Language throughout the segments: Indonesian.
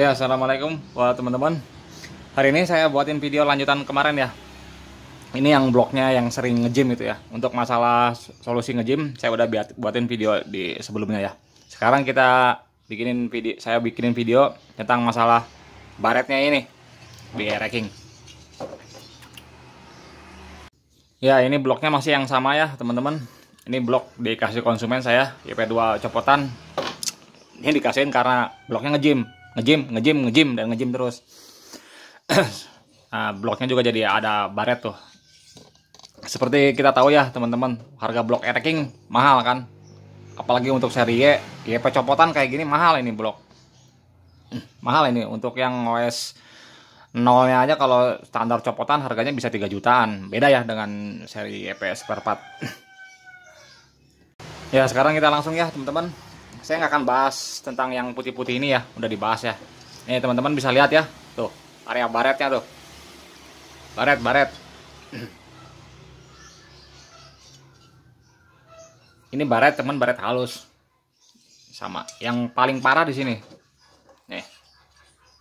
Ya, assalamualaikum buat teman-teman. Hari ini saya buatin video lanjutan kemarin ya. Ini yang bloknya yang sering ngejim itu ya. Untuk masalah solusi ngejim, saya udah buatin video di sebelumnya ya. Sekarang kita bikinin video, saya bikinin video tentang masalah baretnya ini di racking. Ya, ini bloknya masih yang sama ya, teman-teman. Ini blok dikasih konsumen saya, YP2 copotan. Ini dikasihin karena bloknya ngejim ngejim ngejim ngejim dan ngejim terus nah, bloknya juga jadi ada baret tuh seperti kita tahu ya teman-teman harga blok erking mahal kan apalagi untuk seri Y YP copotan kayak gini mahal ini blok mahal ini untuk yang OS nolnya aja kalau standar copotan harganya bisa 3 jutaan beda ya dengan seri EPS per 4 ya sekarang kita langsung ya teman-teman saya nggak akan bahas tentang yang putih-putih ini ya udah dibahas ya ini teman-teman bisa lihat ya tuh area baretnya tuh baret baret ini baret teman baret halus sama yang paling parah di sini nih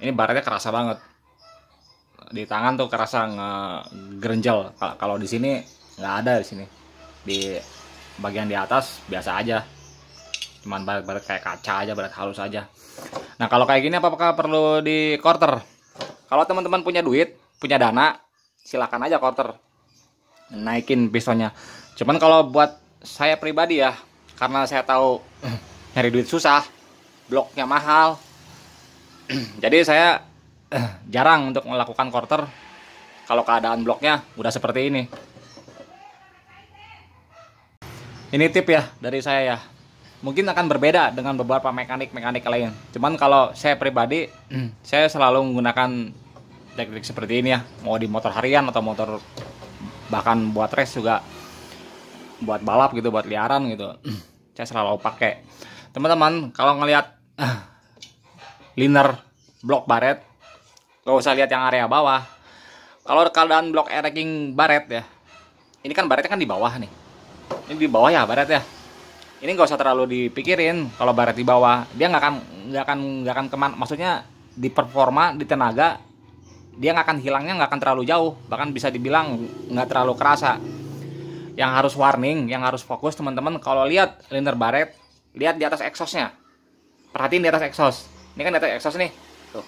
ini baretnya kerasa banget di tangan tuh kerasa ngegerenjel kalau di sini nggak ada di sini di bagian di atas biasa aja cuman balik-balik kayak kaca aja balik halus aja nah kalau kayak gini apakah perlu di quarter kalau teman-teman punya duit punya dana silakan aja quarter naikin pistonnya cuman kalau buat saya pribadi ya karena saya tahu nyari duit susah bloknya mahal jadi saya jarang untuk melakukan quarter kalau keadaan bloknya udah seperti ini ini tip ya dari saya ya mungkin akan berbeda dengan beberapa mekanik-mekanik lain. Cuman kalau saya pribadi, hmm. saya selalu menggunakan teknik seperti ini ya, mau di motor harian atau motor bahkan buat race juga buat balap gitu, buat liaran gitu. Hmm. saya selalu pakai. Teman-teman, kalau ngelihat ah. liner blok baret, gak usah lihat yang area bawah. Kalau keadaan blok erking baret ya, ini kan baretnya kan di bawah nih. Ini di bawah ya baret ya ini nggak usah terlalu dipikirin kalau barat di bawah dia nggak akan nggak akan nggak akan keman maksudnya di performa di tenaga dia nggak akan hilangnya nggak akan terlalu jauh bahkan bisa dibilang nggak terlalu kerasa yang harus warning yang harus fokus teman-teman kalau lihat liner baret lihat di atas exhaustnya perhatiin di atas exhaust ini kan di atas exhaust nih tuh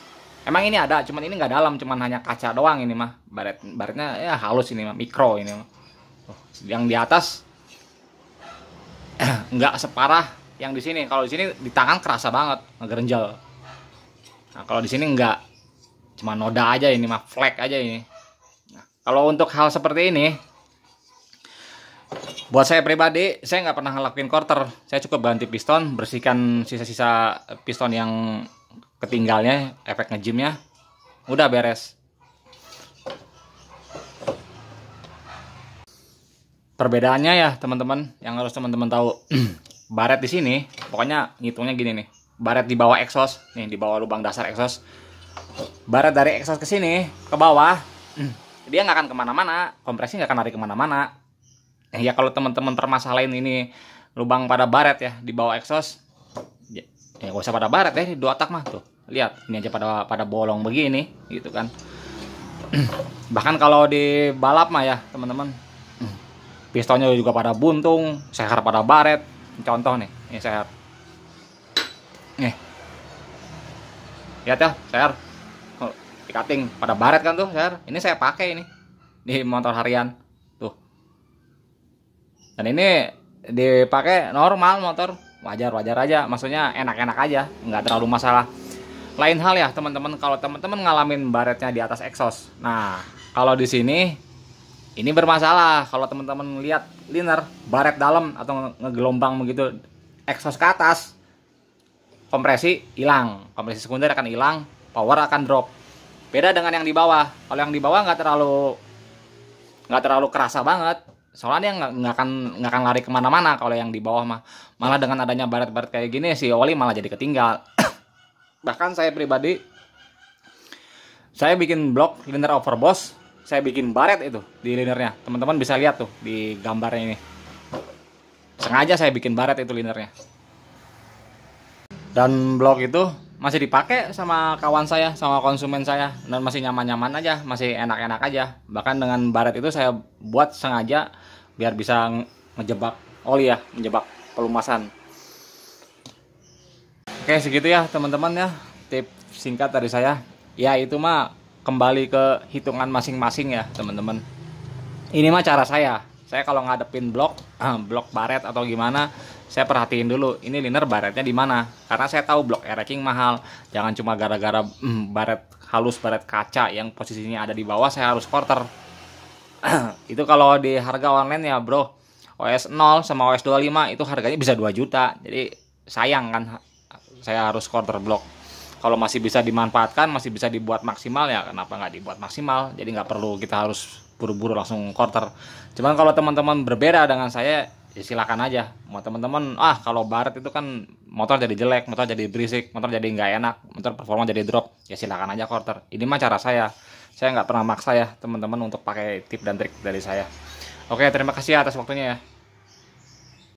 emang ini ada cuman ini nggak dalam cuman hanya kaca doang ini mah baret baretnya ya halus ini mah mikro ini mah tuh. yang di atas nggak separah yang di sini. Kalau di sini di tangan kerasa banget ngerenjel. Nah, kalau di sini nggak cuma noda aja ini mah flek aja ini. Nah, kalau untuk hal seperti ini buat saya pribadi saya nggak pernah ngelakuin quarter saya cukup ganti piston bersihkan sisa-sisa piston yang ketinggalnya efek ngejimnya udah beres perbedaannya ya teman-teman yang harus teman-teman tahu baret di sini pokoknya ngitungnya gini nih baret di bawah exhaust nih di bawah lubang dasar exhaust baret dari exhaust ke sini ke bawah dia nggak akan kemana-mana kompresi nggak akan lari kemana-mana eh, ya kalau teman-teman permasalahin ini lubang pada baret ya di bawah exhaust ya, ya nggak usah pada baret ya dua tak mah tuh lihat ini aja pada pada bolong begini gitu kan bahkan kalau di balap mah ya teman-teman pistonnya juga pada buntung seher pada baret contoh nih ini seher nih lihat ya seher di cutting pada baret kan tuh seher ini saya pakai ini di motor harian tuh dan ini dipakai normal motor wajar wajar aja maksudnya enak enak aja nggak terlalu masalah lain hal ya teman-teman kalau teman-teman ngalamin baretnya di atas exhaust nah kalau di sini ini bermasalah kalau teman-teman lihat liner baret dalam atau ngegelombang begitu eksos ke atas kompresi hilang kompresi sekunder akan hilang power akan drop beda dengan yang di bawah kalau yang di bawah nggak terlalu nggak terlalu kerasa banget soalnya dia nggak akan nggak akan lari kemana-mana kalau yang di bawah mah malah dengan adanya baret-baret kayak gini si Oli malah jadi ketinggal bahkan saya pribadi saya bikin blog liner overboss saya bikin baret itu di linernya teman-teman bisa lihat tuh di gambarnya ini sengaja saya bikin baret itu linernya dan blok itu masih dipakai sama kawan saya sama konsumen saya dan masih nyaman-nyaman aja masih enak-enak aja bahkan dengan baret itu saya buat sengaja biar bisa ngejebak oli ya menjebak pelumasan oke segitu ya teman-teman ya tips singkat dari saya ya itu mah kembali ke hitungan masing-masing ya teman-teman ini mah cara saya saya kalau ngadepin blok blok baret atau gimana saya perhatiin dulu ini liner baretnya di mana karena saya tahu blok eracking mahal jangan cuma gara-gara mm, baret halus baret kaca yang posisinya ada di bawah saya harus quarter itu kalau di harga online ya bro OS 0 sama OS 25 itu harganya bisa 2 juta jadi sayang kan saya harus quarter block kalau masih bisa dimanfaatkan masih bisa dibuat maksimal ya kenapa nggak dibuat maksimal jadi nggak perlu kita harus buru-buru langsung quarter cuman kalau teman-teman berbeda dengan saya ya silakan aja mau teman-teman ah kalau barat itu kan motor jadi jelek motor jadi berisik motor jadi nggak enak motor performa jadi drop ya silakan aja quarter ini mah cara saya saya nggak pernah maksa ya teman-teman untuk pakai tip dan trik dari saya oke terima kasih ya atas waktunya ya